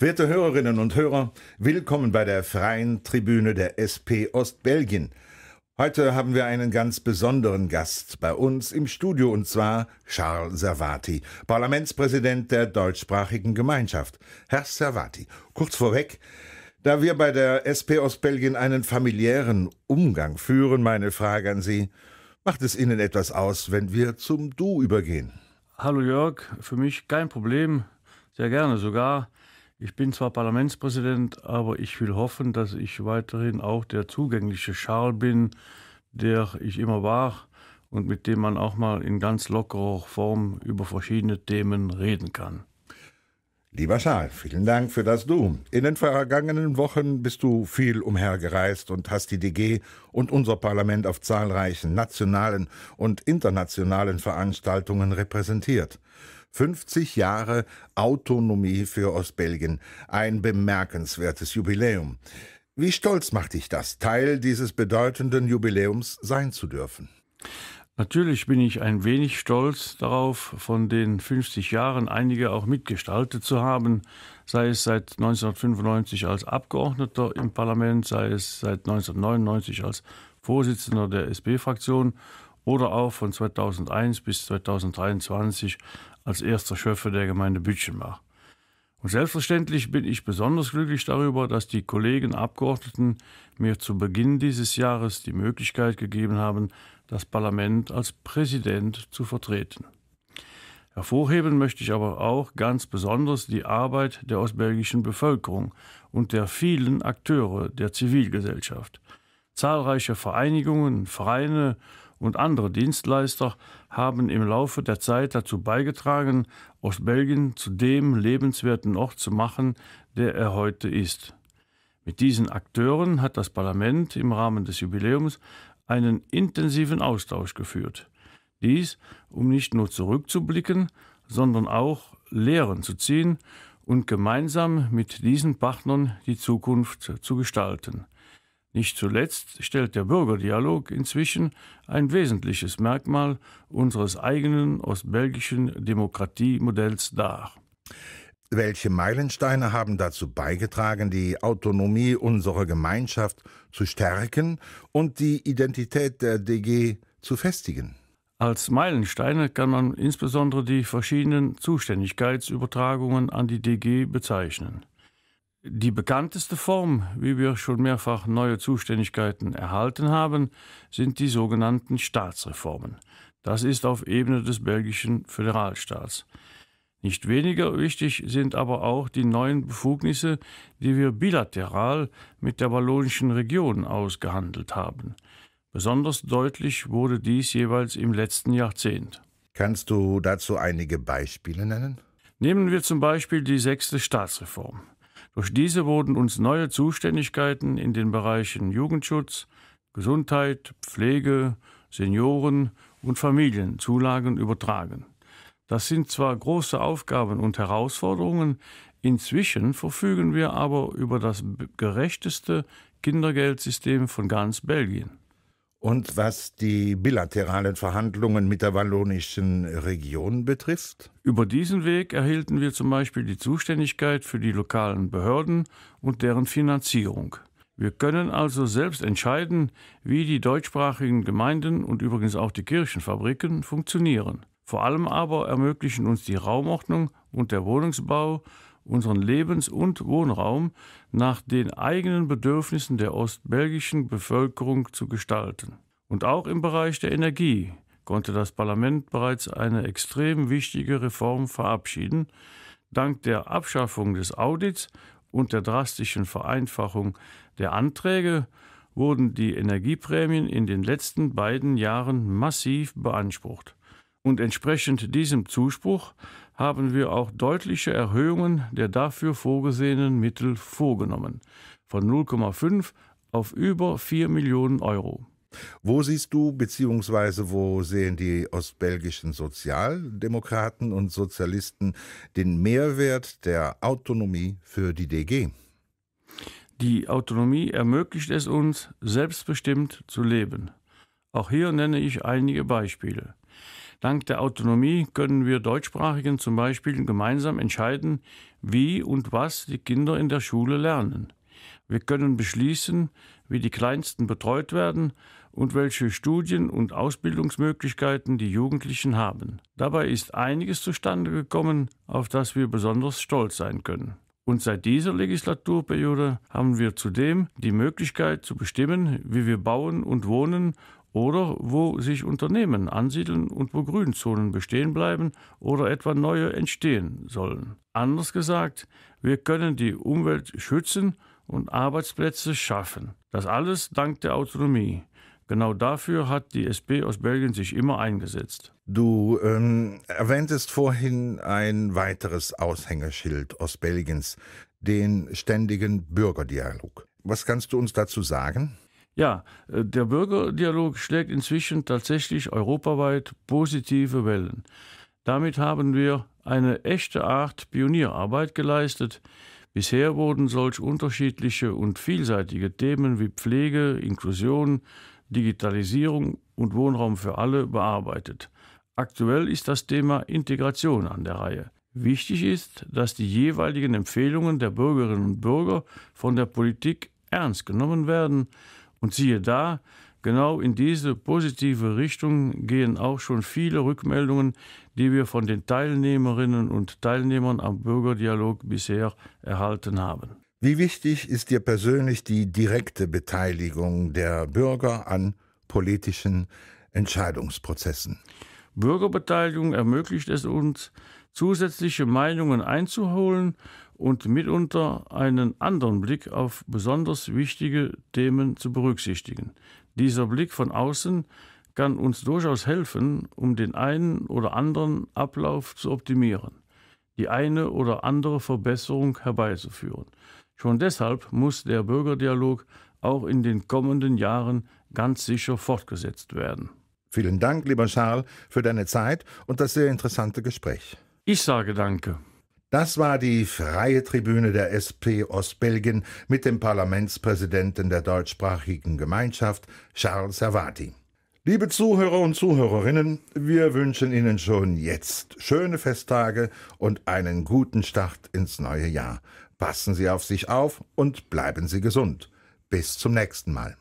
Werte Hörerinnen und Hörer, willkommen bei der Freien Tribüne der SP Ostbelgien. Heute haben wir einen ganz besonderen Gast bei uns im Studio und zwar Charles Servati, Parlamentspräsident der deutschsprachigen Gemeinschaft. Herr Servati, kurz vorweg, da wir bei der SP Ostbelgien einen familiären Umgang führen, meine Frage an Sie, macht es Ihnen etwas aus, wenn wir zum Du übergehen? Hallo Jörg, für mich kein Problem, sehr gerne sogar. Ich bin zwar Parlamentspräsident, aber ich will hoffen, dass ich weiterhin auch der zugängliche Charles bin, der ich immer war und mit dem man auch mal in ganz lockerer Form über verschiedene Themen reden kann. Lieber Charles, vielen Dank für das Du. In den vergangenen Wochen bist du viel umhergereist und hast die DG und unser Parlament auf zahlreichen nationalen und internationalen Veranstaltungen repräsentiert. 50 Jahre Autonomie für Ostbelgien. Ein bemerkenswertes Jubiläum. Wie stolz macht dich das, Teil dieses bedeutenden Jubiläums sein zu dürfen? Natürlich bin ich ein wenig stolz darauf, von den 50 Jahren einige auch mitgestaltet zu haben, sei es seit 1995 als Abgeordneter im Parlament, sei es seit 1999 als Vorsitzender der sp fraktion oder auch von 2001 bis 2023 als erster Schöffe der Gemeinde Bütchenbach. Und selbstverständlich bin ich besonders glücklich darüber, dass die Kollegen Abgeordneten mir zu Beginn dieses Jahres die Möglichkeit gegeben haben, das Parlament als Präsident zu vertreten. Hervorheben möchte ich aber auch ganz besonders die Arbeit der ostbelgischen Bevölkerung und der vielen Akteure der Zivilgesellschaft. Zahlreiche Vereinigungen, Vereine und andere Dienstleister haben im Laufe der Zeit dazu beigetragen, Ostbelgien zu dem lebenswerten Ort zu machen, der er heute ist. Mit diesen Akteuren hat das Parlament im Rahmen des Jubiläums einen intensiven Austausch geführt. Dies, um nicht nur zurückzublicken, sondern auch Lehren zu ziehen und gemeinsam mit diesen Partnern die Zukunft zu gestalten. Nicht zuletzt stellt der Bürgerdialog inzwischen ein wesentliches Merkmal unseres eigenen ostbelgischen Demokratiemodells dar. Welche Meilensteine haben dazu beigetragen, die Autonomie unserer Gemeinschaft zu stärken und die Identität der DG zu festigen? Als Meilensteine kann man insbesondere die verschiedenen Zuständigkeitsübertragungen an die DG bezeichnen. Die bekannteste Form, wie wir schon mehrfach neue Zuständigkeiten erhalten haben, sind die sogenannten Staatsreformen. Das ist auf Ebene des belgischen Föderalstaats. Nicht weniger wichtig sind aber auch die neuen Befugnisse, die wir bilateral mit der wallonischen Region ausgehandelt haben. Besonders deutlich wurde dies jeweils im letzten Jahrzehnt. Kannst du dazu einige Beispiele nennen? Nehmen wir zum Beispiel die sechste Staatsreform. Durch diese wurden uns neue Zuständigkeiten in den Bereichen Jugendschutz, Gesundheit, Pflege, Senioren und Familienzulagen übertragen. Das sind zwar große Aufgaben und Herausforderungen, inzwischen verfügen wir aber über das gerechteste Kindergeldsystem von ganz Belgien. Und was die bilateralen Verhandlungen mit der wallonischen Region betrifft? Über diesen Weg erhielten wir zum Beispiel die Zuständigkeit für die lokalen Behörden und deren Finanzierung. Wir können also selbst entscheiden, wie die deutschsprachigen Gemeinden und übrigens auch die Kirchenfabriken funktionieren. Vor allem aber ermöglichen uns die Raumordnung und der Wohnungsbau unseren Lebens- und Wohnraum nach den eigenen Bedürfnissen der ostbelgischen Bevölkerung zu gestalten. Und auch im Bereich der Energie konnte das Parlament bereits eine extrem wichtige Reform verabschieden, dank der Abschaffung des Audits und der drastischen Vereinfachung der Anträge wurden die Energieprämien in den letzten beiden Jahren massiv beansprucht. Und entsprechend diesem Zuspruch haben wir auch deutliche Erhöhungen der dafür vorgesehenen Mittel vorgenommen. Von 0,5 auf über 4 Millionen Euro. Wo siehst du, bzw. wo sehen die ostbelgischen Sozialdemokraten und Sozialisten den Mehrwert der Autonomie für die DG? Die Autonomie ermöglicht es uns, selbstbestimmt zu leben. Auch hier nenne ich einige Beispiele. Dank der Autonomie können wir Deutschsprachigen zum Beispiel gemeinsam entscheiden, wie und was die Kinder in der Schule lernen. Wir können beschließen, wie die Kleinsten betreut werden und welche Studien- und Ausbildungsmöglichkeiten die Jugendlichen haben. Dabei ist einiges zustande gekommen, auf das wir besonders stolz sein können. Und seit dieser Legislaturperiode haben wir zudem die Möglichkeit zu bestimmen, wie wir bauen und wohnen oder wo sich Unternehmen ansiedeln und wo Grünzonen bestehen bleiben oder etwa neue entstehen sollen. Anders gesagt, wir können die Umwelt schützen und Arbeitsplätze schaffen. Das alles dank der Autonomie. Genau dafür hat die SP aus Belgien sich immer eingesetzt. Du ähm, erwähntest vorhin ein weiteres Aushängeschild aus Belgiens, den ständigen Bürgerdialog. Was kannst du uns dazu sagen? Ja, äh, der Bürgerdialog schlägt inzwischen tatsächlich europaweit positive Wellen. Damit haben wir eine echte Art Pionierarbeit geleistet. Bisher wurden solch unterschiedliche und vielseitige Themen wie Pflege, Inklusion, Digitalisierung und Wohnraum für alle bearbeitet. Aktuell ist das Thema Integration an der Reihe. Wichtig ist, dass die jeweiligen Empfehlungen der Bürgerinnen und Bürger von der Politik ernst genommen werden, und siehe da, genau in diese positive Richtung gehen auch schon viele Rückmeldungen, die wir von den Teilnehmerinnen und Teilnehmern am Bürgerdialog bisher erhalten haben. Wie wichtig ist dir persönlich die direkte Beteiligung der Bürger an politischen Entscheidungsprozessen? Bürgerbeteiligung ermöglicht es uns, zusätzliche Meinungen einzuholen und mitunter einen anderen Blick auf besonders wichtige Themen zu berücksichtigen. Dieser Blick von außen kann uns durchaus helfen, um den einen oder anderen Ablauf zu optimieren, die eine oder andere Verbesserung herbeizuführen. Schon deshalb muss der Bürgerdialog auch in den kommenden Jahren ganz sicher fortgesetzt werden. Vielen Dank, lieber Charles, für deine Zeit und das sehr interessante Gespräch. Ich sage danke. Das war die freie Tribüne der SP Ostbelgien mit dem Parlamentspräsidenten der deutschsprachigen Gemeinschaft, Charles Savati. Liebe Zuhörer und Zuhörerinnen, wir wünschen Ihnen schon jetzt schöne Festtage und einen guten Start ins neue Jahr. Passen Sie auf sich auf und bleiben Sie gesund. Bis zum nächsten Mal.